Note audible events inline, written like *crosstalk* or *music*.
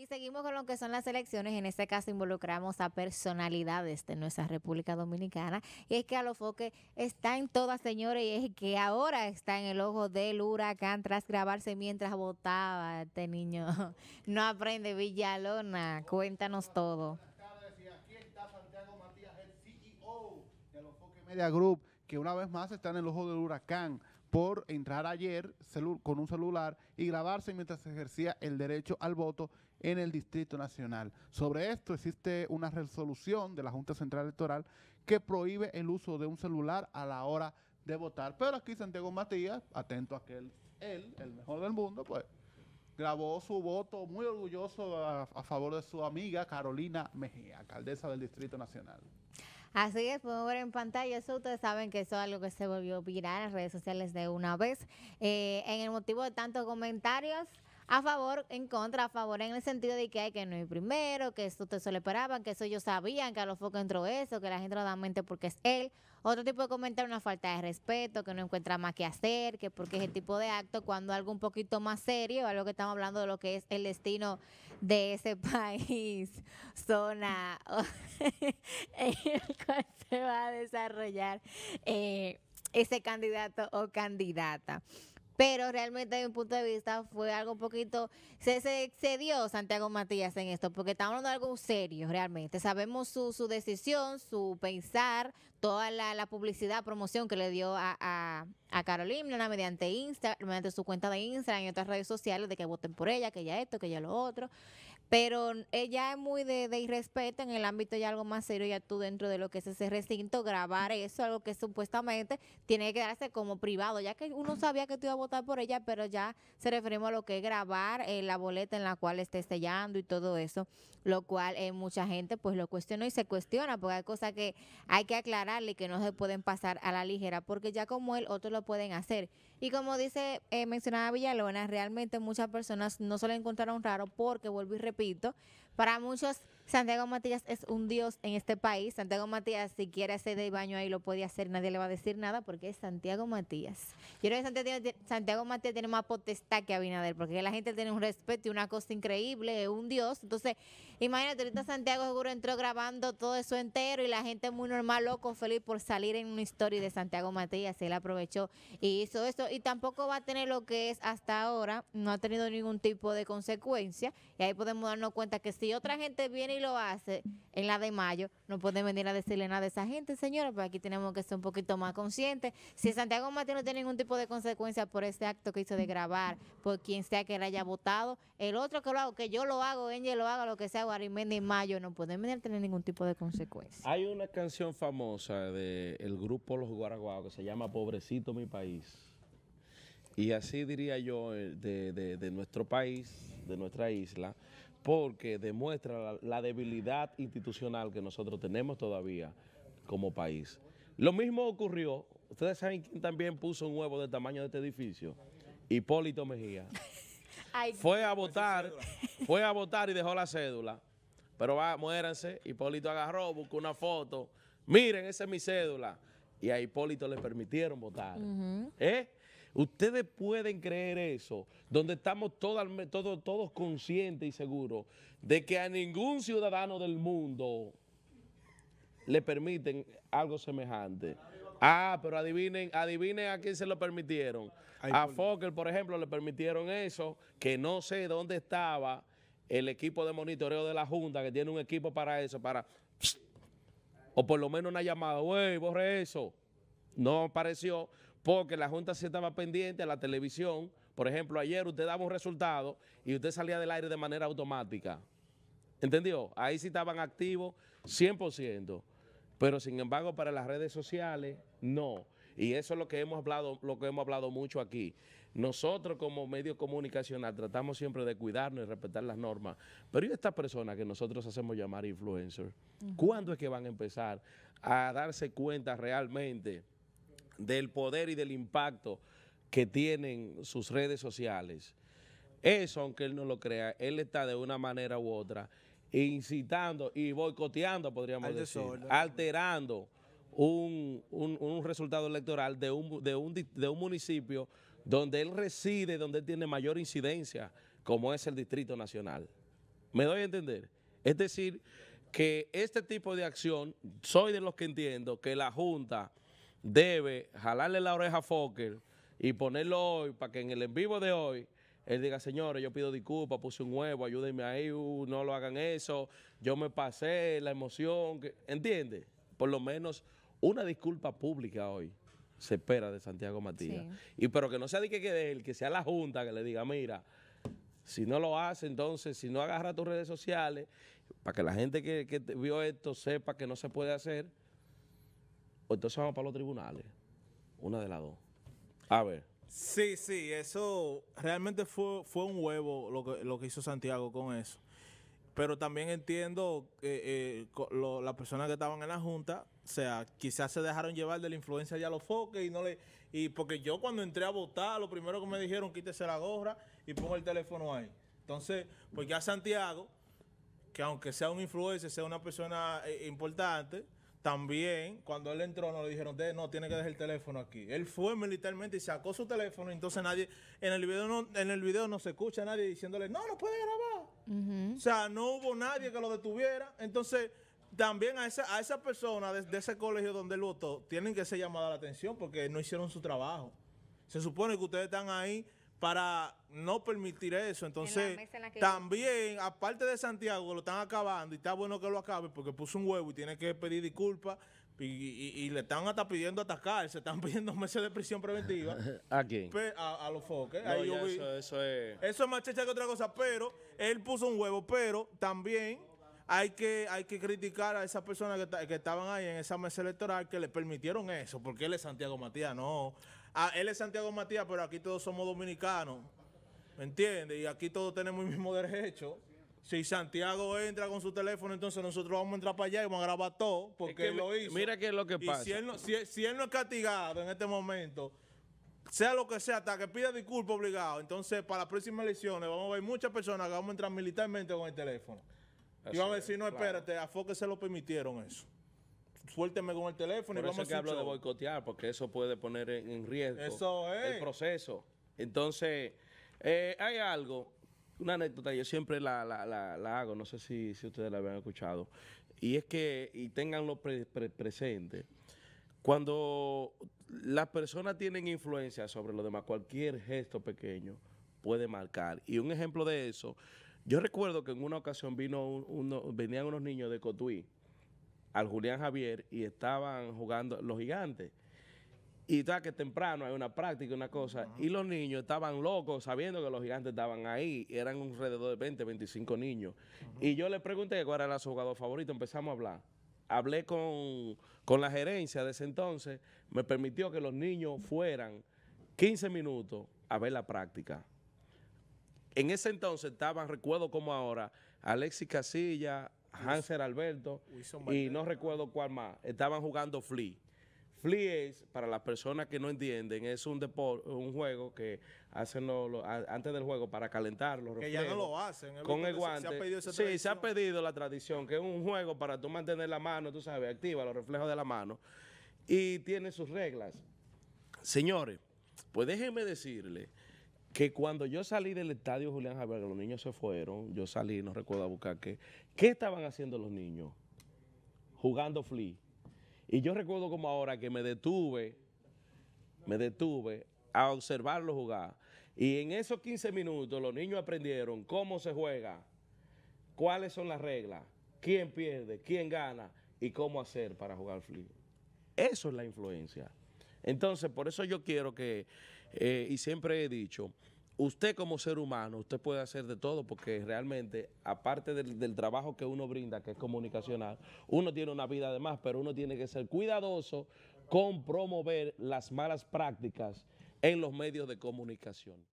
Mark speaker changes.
Speaker 1: Y seguimos con lo que son las elecciones. En este caso involucramos a personalidades de nuestra República Dominicana. Y es que a foque está en todas, señores, y es que ahora está en el ojo del huracán tras grabarse mientras votaba este niño. *laughs* No aprende Villalona. Cuéntanos todo. Aquí
Speaker 2: está Santiago Matías, CEO
Speaker 1: de Media Group, que una vez más está en el ojo del huracán por entrar
Speaker 2: ayer con un celular y grabarse mientras ejercía el derecho al voto en el Distrito Nacional. Sobre esto existe una resolución de la Junta Central Electoral que prohíbe el uso de un celular a la hora de votar. Pero aquí Santiago Matías, atento a que él, el mejor del mundo, pues grabó su voto muy orgulloso a, favor de su amiga Carolina Mejía, alcaldesa del Distrito Nacional.
Speaker 1: Así es, podemos ver en pantalla eso. Ustedes saben que eso es algo que se volvió viral en las redes sociales de una vez. Eh, en el motivo de tantos comentarios, a favor, en contra, a favor, en el sentido de que hay que no ir primero, que eso te se lo esperaban, que eso ellos sabían, que a los focos entró eso, que la gente lo da mente porque es él. Otro tipo de comentario, una falta de respeto, que no encuentra más que hacer, que porque es el tipo de acto, cuando algo un poquito más serio, algo que estamos hablando de lo que es el destino de ese *laughs* país, zona *laughs* en el cual se va a desarrollar eh, ese candidato o candidata pero realmente desde mi punto de vista fue algo un poquito, se, se excedió Santiago Matías en esto, porque estamos hablando de algo serio realmente. Sabemos su, su decisión, su pensar, toda la, publicidad, promoción que le dio a, a, a Carolina mediante Instagram mediante su cuenta de Instagram y otras redes sociales de que voten por ella, que ella esto, que ella lo otro. Pero ella eh, es muy de, irrespeto en el ámbito ya algo más serio, ya tú dentro de lo que es ese recinto, grabar eso, algo que supuestamente tiene que quedarse como privado, ya que uno sabía que tú ibas a votar por ella, pero ya se referimos a lo que es grabar eh, la boleta en la cual esté sellando y todo eso, lo cual eh, mucha gente pues lo cuestionó y se cuestiona, porque hay cosas que hay que aclararle que no se pueden pasar a la ligera, porque ya como él, otros lo pueden hacer. Y como dice, eh, mencionaba Villalona, realmente muchas personas no se lo encontraron raro porque, vuelvo y repito, para muchos Santiago Matías es un dios en este país. Santiago Matías, si quiere hacer de baño ahí, lo puede hacer. Nadie le va a decir nada porque es Santiago Matías. Yo creo que Santiago, Santiago Matías tiene más potestad que Abinader porque la gente tiene un respeto y una cosa increíble, un dios. Entonces, imagínate, ahorita Santiago seguro entró grabando todo eso entero y la gente muy normal, loco, feliz por salir en una historia de Santiago Matías. Él aprovechó y hizo eso. Y tampoco va a tener lo que es hasta ahora. No ha tenido ningún tipo de consecuencia. Y ahí podemos darnos cuenta que si otra gente viene y lo hace en la de mayo, no pueden venir a decirle nada a esa gente, señora, pero aquí tenemos que ser un poquito más conscientes. Si Santiago Martínez no tiene ningún tipo de consecuencia por este acto que hizo de grabar, por quien sea que le haya votado, el otro que lo hago, que yo lo hago, ella lo haga, lo que sea, Guarimendi y Mayo, no pueden venir a tener ningún tipo de consecuencia.
Speaker 3: Hay una canción famosa del grupo Los Guaraguao que se llama Pobrecito mi país. Y así diría yo eh, de nuestro país, de nuestra isla porque demuestra la, debilidad institucional que nosotros tenemos todavía como país. Lo mismo ocurrió, ustedes saben quién también puso un huevo del tamaño de este edificio, Hipólito Mejía. *laughs* fue a votar, *laughs* fue a votar y dejó la cédula. Pero va, muéranse, Hipólito agarró, buscó una foto, miren, esa es mi cédula. Y a Hipólito le permitieron votar. ¿Eh? Ustedes pueden creer eso, donde estamos todos, conscientes y seguros de que a ningún ciudadano del mundo le permiten algo semejante. Ah, pero adivinen, a quién se lo permitieron. A Fokker, por ejemplo, le permitieron eso, que no sé dónde estaba el equipo de monitoreo de la Junta, que tiene un equipo para eso, para... o por lo menos una llamada, güey, borre eso. No apareció porque la Junta sí estaba pendiente, a la televisión, por ejemplo, ayer usted daba un resultado y usted salía del aire de manera automática. ¿Entendió? Ahí sí estaban activos 100%, pero sin embargo para las redes sociales no. Y eso es lo que hemos hablado, lo que hemos hablado mucho aquí. Nosotros como medio comunicacional tratamos siempre de cuidarnos y respetar las normas. Pero ¿y estas personas que nosotros hacemos llamar influencers? ¿Cuándo es que van a empezar a darse cuenta realmente? del poder y del impacto que tienen sus redes sociales. Eso, aunque él no lo crea, él está de una manera u otra incitando y boicoteando, podríamos decir, alterando un, resultado electoral de un, de un municipio donde él reside, donde él tiene mayor incidencia, como es el Distrito Nacional. ¿Me doy a entender? Es decir, que este tipo de acción, soy de los que entiendo que la Junta debe jalarle la oreja a Fokker y ponerlo hoy para que en el en vivo de hoy él diga, señores, yo pido disculpas, puse un huevo, ayúdenme ahí, uh, no lo hagan eso, yo me pasé la emoción, ¿entiendes? ¿entiende? Por lo menos una disculpa pública hoy se espera de Santiago Matías. Y pero que no sea de que, quede él, que sea la Junta que le diga, mira, si no lo hace, entonces, si no agarra tus redes sociales, para que la gente que, que vio esto sepa que no se puede hacer, entonces vamos para los tribunales. Una de las dos. A ver.
Speaker 2: Sí, sí, eso realmente fue, fue un huevo lo que, lo que hizo Santiago con eso. Pero también entiendo que eh, las personas que estaban en la junta, o sea, quizás se dejaron llevar de la influencia de los foques y no le. Y porque yo cuando entré a votar, lo primero que me dijeron, quítese la gorra y pongo el teléfono ahí. Entonces, pues ya Santiago, que aunque sea un influencer, sea una persona eh, importante, también, cuando él entró, no le dijeron, no, tiene que dejar el teléfono aquí. Él fue militarmente y sacó su teléfono, entonces nadie, en el video no, en el video no se escucha nadie diciéndole, no, no puede grabar. O sea, no hubo nadie que lo detuviera. Entonces, también a esa, a esa persona de, ese colegio donde él votó, tienen que ser llamada la atención porque no hicieron su trabajo. Se supone que ustedes están ahí para no permitir eso. Entonces, también, aparte de Santiago, lo están acabando y está bueno que lo acabe porque puso un huevo y tiene que pedir disculpas. Y, le están hasta pidiendo atacar, se están *laughs* pidiendo meses de prisión preventiva. *laughs* ¿A quién? A, los foques. Eso, es... más checha que otra cosa, pero él puso un huevo, pero también hay que, hay que criticar a esas personas que, estaban ahí en esa mesa electoral que le permitieron eso, porque él es Santiago Matías, no. Ah, él es Santiago Matías, pero aquí todos somos dominicanos, ¿me entiendes? Y aquí todos tenemos el mismo derecho. Si Santiago entra con su teléfono, entonces nosotros vamos a entrar para allá y vamos a grabar todo, porque él lo hizo. Mira qué es lo que pasa. si él, no, es castigado en este momento, sea lo que sea, hasta que pida disculpas obligado, entonces para las próximas elecciones vamos a ver muchas personas que vamos a entrar militarmente con el teléfono yo a decir, no, espérate, a Fox se lo permitieron eso. Suélteme con el teléfono y vamos a que hablo de
Speaker 3: boicotear, porque eso puede poner en riesgo el proceso. Entonces, eh, hay algo, una anécdota, yo siempre la, hago, no sé si, ustedes la habían escuchado, y es que, y tenganlo presente, cuando las personas tienen influencia sobre los demás, cualquier gesto pequeño puede marcar. Y un ejemplo de eso yo recuerdo que en una ocasión vino uno, venían unos niños de Cotuí al Julián Javier y estaban jugando los gigantes. Y tal que temprano hay una práctica, una cosa. Y los niños estaban locos sabiendo que los gigantes estaban ahí. Eran alrededor de 20, 25 niños. Y yo le pregunté cuál era su jugador favorito. Empezamos a hablar. Hablé con, con la gerencia de ese entonces. Me permitió que los niños fueran 15 minutos a ver la práctica. En ese entonces estaban, recuerdo como ahora, Alexis Casilla, Hanser Alberto y no recuerdo cuál más. Estaban jugando Flea. Flea es, para las personas que no entienden, es un deporte, un juego que hacen antes del juego para calentarlo. Que ya no lo hacen. con el guante. Se, ha pedido sí, se ha pedido la tradición, que es un juego para tú mantener la mano, tú sabes, activa los reflejos de la mano. Y tiene sus reglas. Señores, pues déjenme decirle que cuando yo salí del estadio Julián Javier, los niños se fueron, yo salí, no recuerdo a buscar qué, ¿qué estaban haciendo los niños? Jugando flea. Y yo recuerdo como ahora que me detuve, me detuve a observarlos jugar. Y en esos 15 minutos los niños aprendieron cómo se juega, cuáles son las reglas, quién pierde, quién gana y cómo hacer para jugar flea. Eso es la influencia. Entonces, por eso yo quiero que, eh, y siempre he dicho, usted como ser humano, usted puede hacer de todo porque realmente, aparte del, del, trabajo que uno brinda, que es comunicacional, uno tiene una vida además, pero uno tiene que ser cuidadoso con promover las malas prácticas en los medios de comunicación.